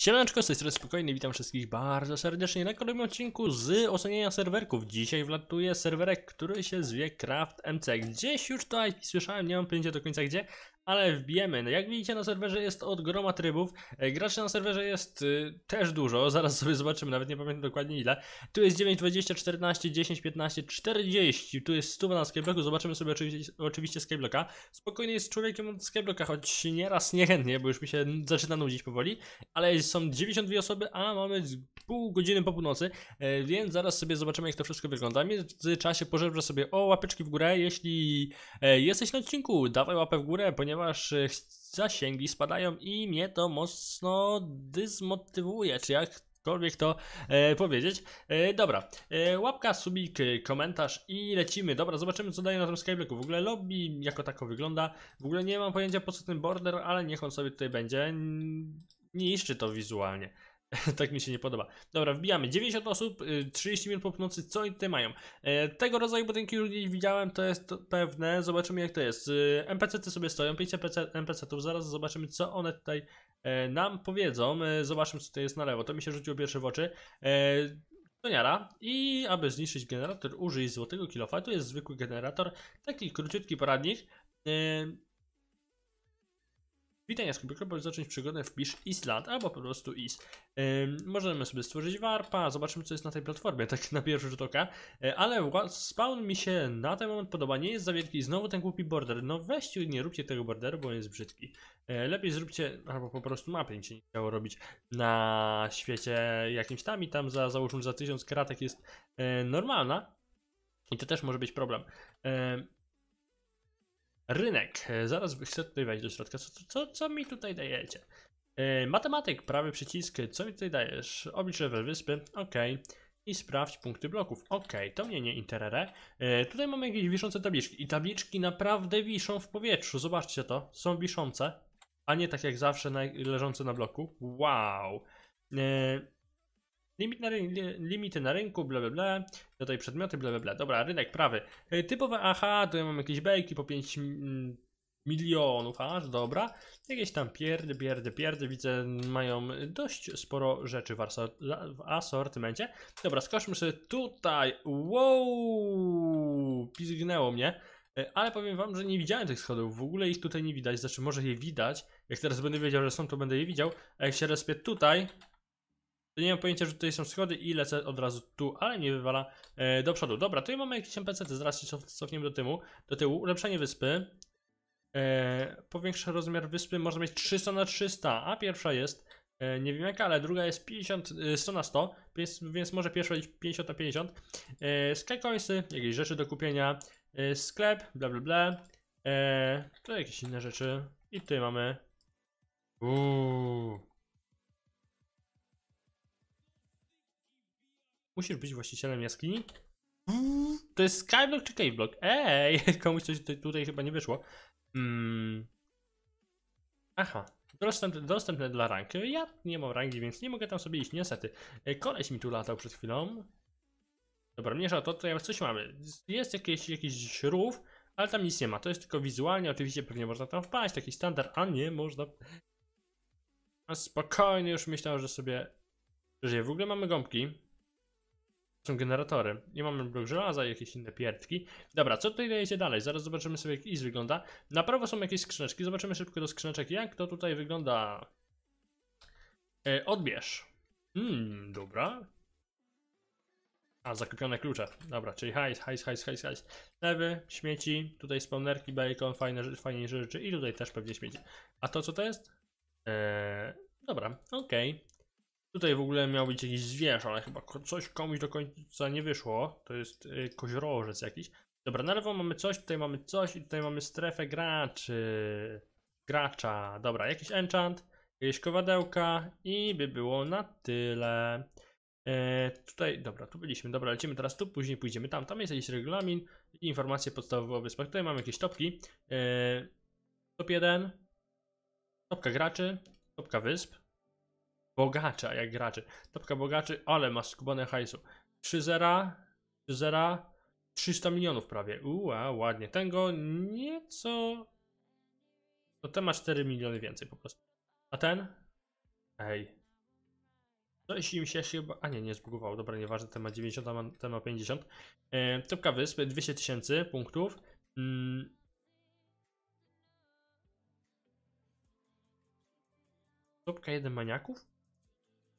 Siemaneczko, z tej strony spokojny, witam wszystkich bardzo serdecznie na kolejnym odcinku z oceniania serwerków. Dzisiaj wlatuje serwerek, który się zwie Craft MC. Gdzieś już to IP słyszałem, nie mam pojęcia do końca gdzie, ale wbijemy. No jak widzicie na serwerze jest od groma trybów, e, graczy na serwerze jest y, też dużo, zaraz sobie zobaczymy, nawet nie pamiętam dokładnie ile. Tu jest 9, 20, 14, 10, 15, 40, tu jest 100 na skyblocku, zobaczymy sobie oczywiście, oczywiście skyblocka. Spokojnie jest człowiekiem od skyblocka, choć nieraz niechętnie, bo już mi się zaczyna nudzić powoli, ale są 92 osoby, a mamy pół godziny po północy, y, więc zaraz sobie zobaczymy jak to wszystko wygląda. W międzyczasie pożerzę sobie o łapeczki w górę, jeśli y, jesteś na odcinku, dawaj łapę w górę, ponieważ ponieważ e, zasięgi spadają i mnie to mocno dysmotywuje, czy jakkolwiek to e, powiedzieć. E, dobra, e, łapka, subik, e, komentarz i lecimy. Dobra, zobaczymy co daje na tym Skyblocku. W ogóle lobby jako tako wygląda. W ogóle nie mam pojęcia po co ten border, ale niech on sobie tutaj będzie. Nie niszczy to wizualnie. tak mi się nie podoba. Dobra, wbijamy. 90 osób, 30 y, minut po północy, co i ty mają. E, tego rodzaju budynki już nie widziałem, to jest pewne. Zobaczymy jak to jest. E, y, NPC-ty sobie stoją, 5 NPC-tów, zaraz zobaczymy co one tutaj e, nam powiedzą. E, zobaczymy co to jest na lewo, to mi się rzuciło pierwsze w oczy. E, Toniara i aby zniszczyć generator użyj złotego kilofa, to jest zwykły generator, taki króciutki poradnik. E, Witaj, Skubiko, by zacząć przygodę wpisz Island albo po prostu Is. możemy sobie stworzyć warpa, zobaczymy co jest na tej platformie, tak na pierwszy rzut oka. Yy, ale spawn mi się na ten moment podoba, nie jest za wielki. Znowu ten głupi border, no weźcie, nie róbcie tego borderu, bo on jest brzydki. Yy, lepiej zróbcie, albo po prostu mapę, mi się nie chciało robić na świecie jakimś tam i tam za, załóżmy za tysiąc kratek jest e, normalna. I to też może być problem. Rynek. E, zaraz chcę tutaj wejść do środka. Co, co, co mi tutaj dajecie? Yy, matematyk, prawy przycisk. Co mi tutaj dajesz? Oblicz level wyspy. OK. I sprawdź punkty bloków. OK, to mnie nie interere. Yy, e, tutaj mamy jakieś wiszące tabliczki. I tabliczki naprawdę wiszą w powietrzu. Zobaczcie to. Są wiszące. A nie tak jak zawsze na, leżące na bloku. Wow. Yy, limit na limity na rynku, bla bla bla, tutaj przedmioty, bla bla bla. Dobra, rynek prawy. E, typowe aha, ja mam jakieś bejki po 5 milionów aż, dobra. Jakieś tam pierdy, pierdy, pierdy, widzę, mają dość sporo rzeczy w, asortymencie. Dobra, skoczmy sobie tutaj, wow, pizgnęło mnie. E, ale powiem wam, że nie widziałem tych schodów, w ogóle ich tutaj nie widać, znaczy może je widać, jak teraz będę wiedział, że są, to będę je widział, a jak się respię tutaj, nie mam pojęcia, że tutaj są schody i lecę od razu tu, ale nie wywala e, do przodu. Dobra, tu mamy jakieś NPC, -ty. zaraz się cofniemy do tyłu. Do tyłu. Ulepszenie wyspy. E, powiększa rozmiar wyspy, można mieć 300 na 300, a pierwsza jest, e, nie wiem jaka, ale druga jest 50, e, 100 na 100, więc, więc może pierwsza być 50 na 50. E, Skycoinsy, jakieś rzeczy do kupienia, e, sklep, bla bla bla. E, to jakieś inne rzeczy. I tutaj mamy. Uuu. Musisz być właścicielem jaskini? Mm. To jest skyblock czy caveblock? Ej, komuś coś tutaj chyba nie wyszło. Mm. Aha, dostępne, dostępne dla rank. Ja nie mam rangi, więc nie mogę tam sobie iść, niestety. E, koleś mi tu latał przed chwilą. Dobra, mniejsza to, to coś mamy. Jest jakiś, jakiś śrów, ale tam nic nie ma. To jest tylko wizualnie, oczywiście pewnie można tam wpaść, taki standard, a nie można... A spokojnie, już myślałem, że sobie... Że w ogóle mamy gąbki są generatory. nie mamy blok żelaza i jakieś inne pierdki. Dobra, co tutaj dajecie dalej? Zaraz zobaczymy sobie jak IS wygląda. Na prawo są jakieś skrzyneczki. Zobaczymy szybko do skrzyneczek jak to tutaj wygląda. E, odbierz. Hmm, dobra. A, zakupione klucze. Dobra, czyli hajs, hajs, hajs, hajs, hajs. Lewy, śmieci, tutaj spawnerki, bacon, fajne, rzeczy, fajniejsze rzeczy i tutaj też pewnie śmieci. A to co to jest? Eee, dobra, okej. Okay. Tutaj w ogóle miał być jakiś zwierz, ale chyba coś komuś do końca nie wyszło. To jest yy, koziorożec jakiś. Dobra, na lewo mamy coś, tutaj mamy coś i tutaj mamy strefę graczy. Gracza. Dobra, jakiś enchant, jakieś kowadełka i by było na tyle. Yy, tutaj, dobra, tu byliśmy, dobra, lecimy teraz tu, później pójdziemy tam, tam jest jakiś regulamin, informacje podstawowe o wyspach, tutaj mamy jakieś topki, yy, top 1, topka graczy, topka wysp, bogacza, jak graczy. Topka bogaczy, ale ma skubane hajsu. 3 zera, 3 zera, 300 milionów prawie. Ua, ładnie. Tego nieco... To no ten ma 4 miliony więcej po prostu. A ten? Ej. Coś im się chyba... A nie, nie zbugował. Dobra, nieważne. Ten ma 90, ten ma, ten ma 50. E, topka wyspy, 200 tysięcy punktów. Mm. Topka 1 maniaków?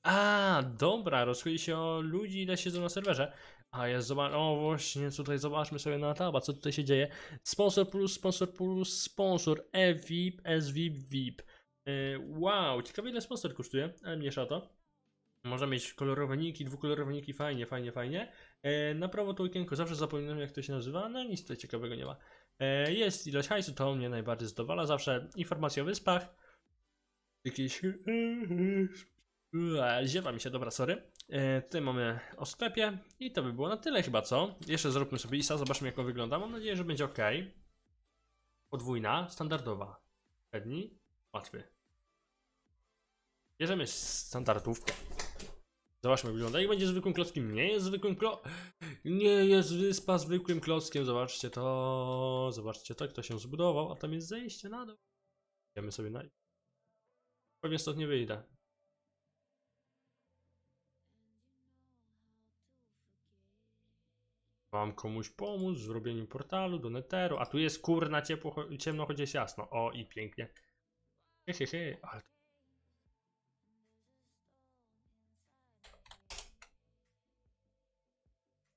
A, dobra, rozchodzi się o ludzi, ile siedzą na serwerze. A ja zobacz, o właśnie, tutaj zobaczmy sobie na taba, co tutaj się dzieje. Sponsor plus, sponsor plus, sponsor, e-VIP, s-VIP, VIP. E, wow, ciekawe ile sponsor kosztuje, ale mniejsza to. Można mieć kolorowe niki, dwukolorowe niki, fajnie, fajnie, fajnie. E, na prawo to okienko, zawsze zapominam jak to się nazywa, no nic tutaj ciekawego nie ma. E, jest ilość hajsu, to mnie najbardziej zadowala, zawsze informacje o wyspach. Jakieś ziewa mi się, dobra, sorry. E, tutaj mamy o sklepie i to by było na tyle chyba, co? Jeszcze zróbmy sobie ISA, zobaczmy jak on wygląda. Mam nadzieję, że będzie ok. Podwójna, standardowa. Średni, łatwy. Bierzemy standardówkę. Zobaczmy jak wygląda. Jak będzie zwykłym klockiem. Nie jest zwykłym klo... Nie jest wyspa zwykłym klockiem. Zobaczcie to. Zobaczcie to, kto się zbudował. A tam jest zejście na dół. Idziemy sobie na... Pewnie stąd nie wyjdę. Mam komuś pomóc w zrobieniu portalu do Netheru. A tu jest kurna ciepło, ciemno, choć jest jasno. O i pięknie. Hehehe, ale...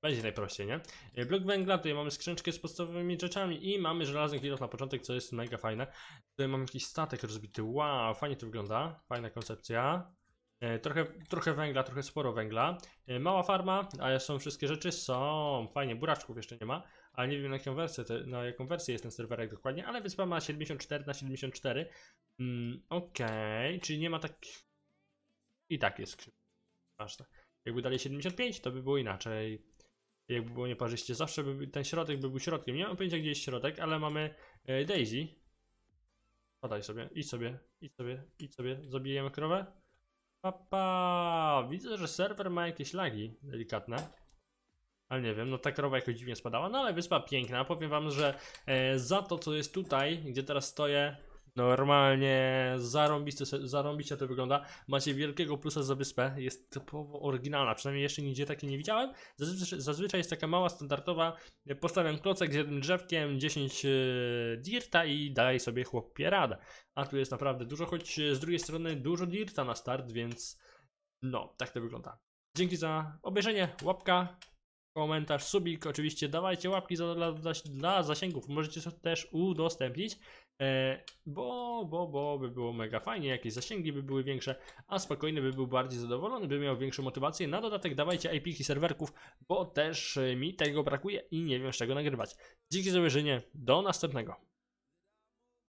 Będzie najprościej, nie? E, blok węgla, tutaj mamy skrzyneczkę z podstawowymi rzeczami i mamy żelazny kilof na początek, co jest mega fajne. Tutaj mamy jakiś statek rozbity, wow, fajnie to wygląda, fajna koncepcja. E, trochę, trochę węgla, trochę sporo węgla. E, mała farma, a są wszystkie rzeczy? Są. Fajnie, buraczków jeszcze nie ma, ale nie wiem na jaką wersję, na jaką wersję jest ten serwerek dokładnie, ale wyspa ma 74 na 74. Mm, Okej, czyli nie ma tak... I tak jest krzywo. Tak. Jakby dali 75, to by było inaczej. Jakby było nieparzyście, zawsze by ten środek by był środkiem. Nie mam pojęcia, gdzie jest środek, ale mamy e, Daisy. Podaj sobie, idź sobie, idź sobie, idź sobie. Zabijemy krowę? Papa, widzę, że serwer ma jakieś lagi delikatne. Ale nie wiem, no ta krowa jakoś dziwnie spadała, no ale wyspa piękna. Powiem wam, że e, za to, co jest tutaj, gdzie teraz stoję, Normalnie zarąbiste, zarąbiście to wygląda. Macie wielkiego plusa za wyspę. Jest typowo oryginalna, przynajmniej jeszcze nigdzie takiej nie widziałem. Zazwyczaj, zazwyczaj jest taka mała, standardowa. Postawiam klocek z jednym drzewkiem, 10 e, dirta i daj sobie chłop pierada. A tu jest naprawdę dużo, choć z drugiej strony dużo dirta na start, więc no, tak to wygląda. Dzięki za obejrzenie, łapka, komentarz, subik, oczywiście dawajcie łapki za, dla, dla zasięgów, możecie też udostępnić, e, bo, bo, bo by było mega fajnie, jakieś zasięgi by były większe, a spokojny by był bardziej zadowolony, by miał większą motywację. Na dodatek dawajcie IP-ki serwerków, bo też e, mi tego brakuje i nie wiem z czego nagrywać. Dzięki za obejrzenie, do następnego.